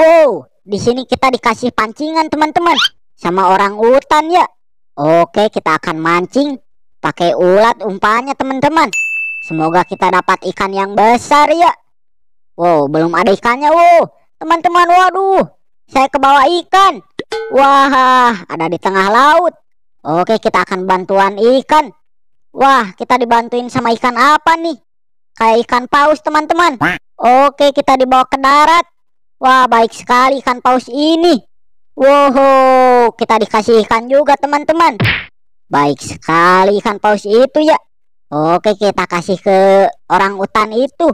Wow, di sini kita dikasih pancingan teman-teman sama orang hutan ya. Oke, kita akan mancing pakai ulat umpannya teman-teman. Semoga kita dapat ikan yang besar ya. Wow, belum ada ikannya wow. Teman-teman, waduh. Saya kebawa ikan. Wah, ada di tengah laut. Oke, kita akan bantuan ikan. Wah, kita dibantuin sama ikan apa nih? Kayak ikan paus, teman-teman. Oke, kita dibawa ke darat. Wah, baik sekali ikan paus ini. Wow, kita dikasih ikan juga teman-teman. Baik sekali ikan paus itu ya. Oke, kita kasih ke orang utan itu.